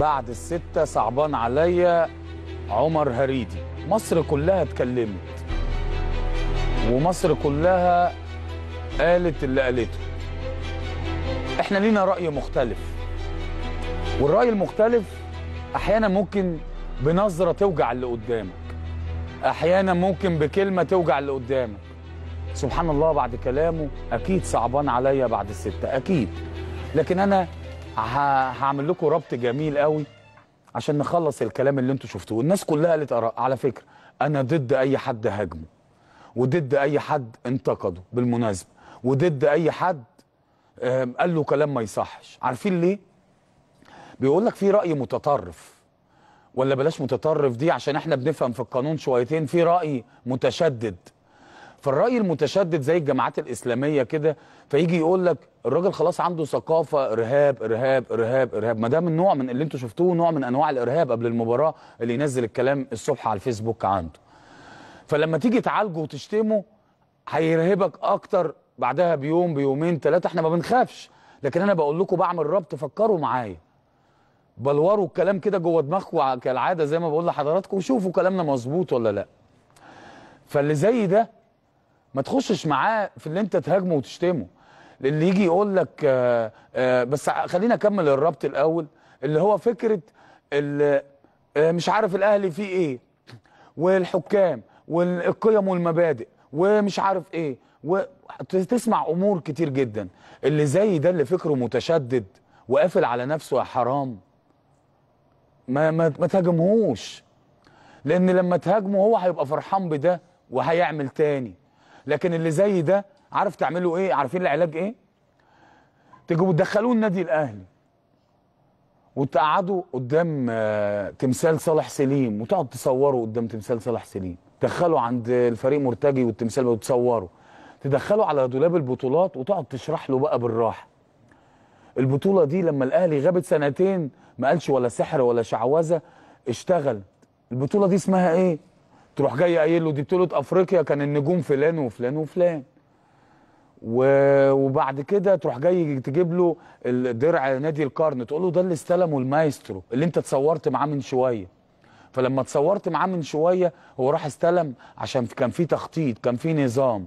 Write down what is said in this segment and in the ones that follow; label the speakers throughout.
Speaker 1: بعد الستة صعبان عليا عمر هريدي مصر كلها اتكلمت ومصر كلها قالت اللي قالته احنا لينا رأي مختلف والرأي المختلف احيانا ممكن بنظرة توجع اللي قدامك احيانا ممكن بكلمة توجع اللي قدامك سبحان الله بعد كلامه اكيد صعبان عليا بعد الستة اكيد لكن انا هعمل لكم ربط جميل قوي عشان نخلص الكلام اللي انتم شفتوه الناس كلها قالت اراء على فكره انا ضد اي حد هاجمه وضد اي حد انتقده بالمناسبه وضد اي حد قال له كلام ما يصحش عارفين ليه بيقول لك في راي متطرف ولا بلاش متطرف دي عشان احنا بنفهم في القانون شويتين في راي متشدد فالراي المتشدد زي الجماعات الاسلاميه كده فيجي يقول لك الراجل خلاص عنده ثقافه ارهاب ارهاب ارهاب ارهاب ما دام النوع من اللي انتم شفتوه نوع من انواع الارهاب قبل المباراه اللي ينزل الكلام الصبح على الفيسبوك عنده فلما تيجي تعالجه وتشتمه هيرهبك اكتر بعدها بيوم بيومين ثلاثه احنا ما بنخافش لكن انا بقول لكم بعمل ربط فكروا معايا بلوروا الكلام كده جوه دماغكم كالعاده زي ما بقول لحضراتكم وشوفوا كلامنا مظبوط ولا لا فاللي زي ده ما تخشش معاه في اللي انت تهاجمه وتشتمه اللي يجي يقول لك آه، آه، بس خلينا اكمل الربط الاول اللي هو فكره اللي آه، مش عارف الاهلي فيه ايه والحكام والقيم والمبادئ ومش عارف ايه وتسمع امور كتير جدا اللي زي ده اللي فكره متشدد وقافل على نفسه يا حرام ما ما, ما تهاجمهوش لان لما تهاجمه هو هيبقى فرحان بده وهيعمل تاني لكن اللي زي ده عارف تعملوا ايه عارفين العلاج ايه تجيبوا تدخلوه النادي الاهلي وتقعدوا قدام آه، تمثال صالح سليم وتقعد تصوروا قدام تمثال صالح سليم تدخلوا عند الفريق مرتجي والتمثال وتصوروا تدخله على دولاب البطولات وتقعد تشرح له بقى بالراحه البطوله دي لما الاهلي غابت سنتين ما قالش ولا سحر ولا شعوذه اشتغل البطوله دي اسمها ايه تروح جاي قايل له دي بطوله افريقيا كان النجوم فلان وفلان وفلان وبعد كده تروح جاي تجيب له درع نادي القرن تقول له ده اللي استلمه المايسترو اللي انت اتصورت معاه من شويه فلما اتصورت معاه من شويه هو راح استلم عشان كان في تخطيط كان في نظام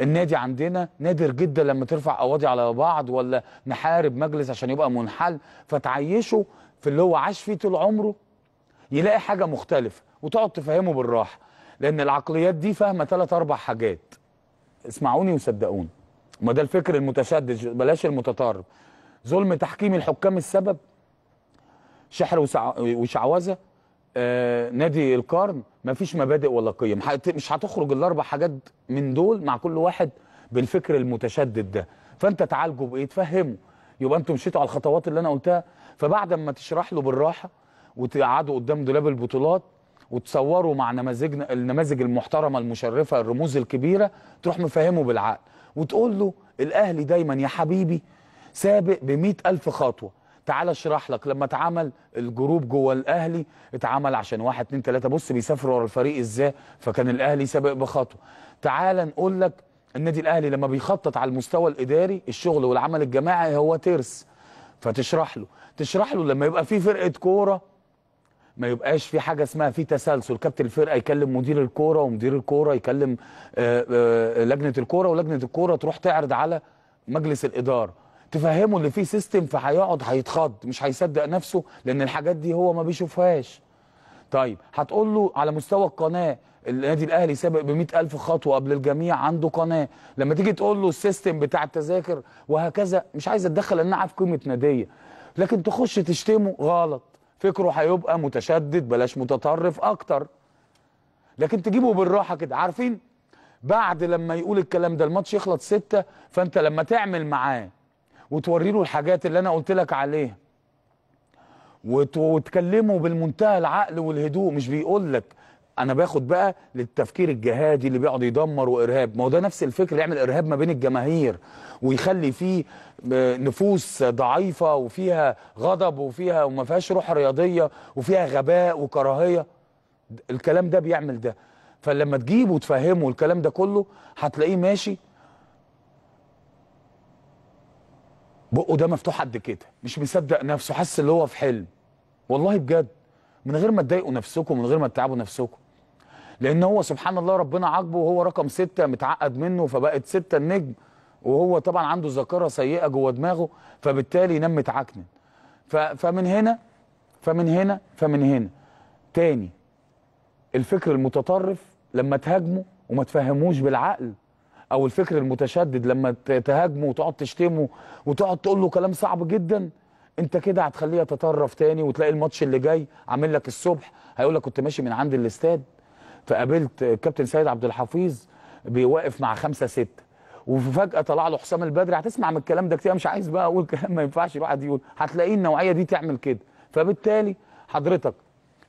Speaker 1: النادي عندنا نادر جدا لما ترفع قواضي على بعض ولا نحارب مجلس عشان يبقى منحل فتعيشه في اللي هو عاش فيه طول عمره يلاقي حاجه مختلفه وتقعد تفهمه بالراحه لان العقليات دي فاهمه ثلاث اربع حاجات اسمعوني وصدقوني ما ده الفكر المتشدد بلاش المتطرف ظلم تحكيم الحكام السبب شحر وشعوذه آه، نادي القرن مفيش مبادئ ولا قيم مش هتخرج الاربع حاجات من دول مع كل واحد بالفكر المتشدد ده فانت تعالجه بايه تفهمه يبقى انتوا مشيتوا على الخطوات اللي انا قلتها فبعد ما تشرح له بالراحه وتقعدوا قدام دولاب البطولات وتصوروا مع نماذجنا النماذج المحترمه المشرفه الرموز الكبيره تروح مفهمه بالعقل وتقول له الاهلي دايما يا حبيبي سابق ب ألف خطوه تعال اشرح لك لما اتعمل الجروب جوه الاهلي اتعمل عشان واحد اتنين تلاته بص بيسافروا ورا الفريق ازاي فكان الاهلي سابق بخطوه تعال نقول لك النادي الاهلي لما بيخطط على المستوى الاداري الشغل والعمل الجماعي هو ترس فتشرح له تشرح له لما يبقى في فرقه كوره ما يبقاش في حاجه اسمها في تسلسل كابتن الفرقه يكلم مدير الكوره ومدير الكوره يكلم آه، آه، لجنه الكوره ولجنه الكوره تروح تعرض على مجلس الاداره تفهمه ان في سيستم فهيقعد هيتخض مش هيصدق نفسه لان الحاجات دي هو ما بيشوفهاش طيب هتقول له على مستوى القناه النادي الاهلي سابق ب ألف خطوه قبل الجميع عنده قناه لما تيجي تقول له السيستم بتاع التذاكر وهكذا مش عايز اتدخل لان انا عارف قيمه ناديه لكن تخش تشتمه غلط فكره هيبقى متشدد بلاش متطرف اكتر لكن تجيبه بالراحه كده عارفين بعد لما يقول الكلام ده الماتش يخلط ستة فانت لما تعمل معاه وتوري له الحاجات اللي انا قلت لك عليها وتكلمه بالمنتهى العقل والهدوء مش بيقول لك انا باخد بقى للتفكير الجهادي اللي بيقعد يدمر وارهاب ما هو ده نفس الفكر يعمل ارهاب ما بين الجماهير ويخلي فيه آه، نفوس ضعيفه وفيها غضب وفيها وما فيهاش روح رياضيه وفيها غباء وكراهيه الكلام ده بيعمل ده فلما تجيبه وتفهمه الكلام ده كله هتلاقيه ماشي بقه ده مفتوح قد كده مش مصدق نفسه حاسس ان هو في حلم والله بجد من غير ما تضايقوا نفسكم من غير ما تتعبوا نفسكم لان هو سبحان الله ربنا عاقبه وهو رقم ستة متعقد منه فبقت ستة النجم وهو طبعا عنده ذاكره سيئه جوه دماغه فبالتالي ينام متعكن فمن هنا فمن هنا فمن هنا تاني الفكر المتطرف لما تهاجمه وما تفهموش بالعقل او الفكر المتشدد لما تهاجمه وتقعد تشتمه وتقعد تقول له كلام صعب جدا انت كده هتخليه يتطرف تاني وتلاقي الماتش اللي جاي عامل لك الصبح هيقول لك كنت ماشي من عند الاستاد فقابلت الكابتن سيد عبد الحفيظ بيوقف مع خمسة ستة وفجأة طلع له حسام البدري هتسمع من الكلام ده كتير مش عايز بقى اقول كلام ما ينفعش الواحد يقول هتلاقيه النوعية دي تعمل كده فبالتالي حضرتك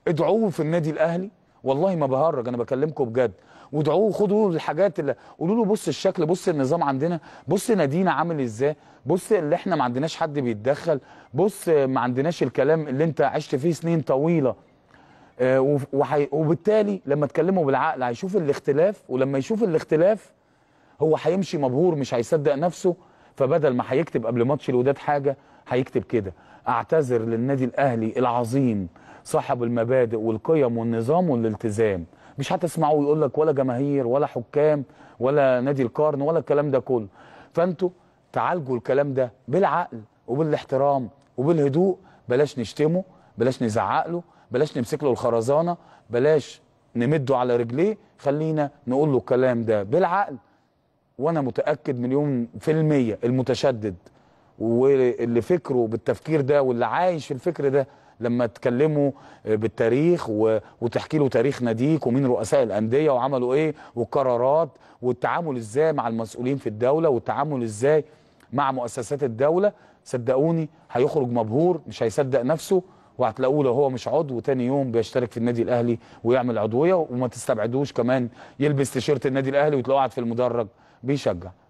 Speaker 1: ادعوه في النادي الاهلي والله ما بهرج انا بكلمكم بجد وادعوه خدوا الحاجات اللي قولوا له بص الشكل بص النظام عندنا بص نادينا عامل ازاي بص اللي احنا ما عندناش حد بيتدخل بص ما عندناش الكلام اللي انت عشت فيه سنين طويله آه، وبالتالي لما تكلمه بالعقل هيشوف الاختلاف ولما يشوف الاختلاف هو هيمشي مبهور مش هيصدق نفسه فبدل ما هيكتب قبل ماتش الوداد حاجه هيكتب كده اعتذر للنادي الاهلي العظيم صاحب المبادئ والقيم والنظام والالتزام مش هتسمعه يقول لك ولا جماهير ولا حكام ولا نادي القرن ولا الكلام ده كله فانتوا تعالجوا الكلام ده بالعقل وبالاحترام وبالهدوء بلاش نشتمه بلاش نزعق له بلاش نمسك له الخرزانه بلاش نمده على رجليه خلينا نقول له الكلام ده بالعقل وانا متاكد مليون في الميه المتشدد واللي فكره بالتفكير ده واللي عايش في الفكر ده لما تكلمه آه، بالتاريخ وتحكي له تاريخ ناديك ومين رؤساء الانديه وعملوا ايه والقرارات والتعامل ازاي مع المسؤولين في الدوله والتعامل ازاي مع مؤسسات الدوله صدقوني هيخرج مبهور مش هيصدق نفسه وهتلاقوه لو هو مش عضو تاني يوم بيشترك في النادي الاهلي ويعمل عضويه وما تستبعدوش كمان يلبس تيشيرت النادي الاهلي وتلاقوه قاعد في المدرج بيشجع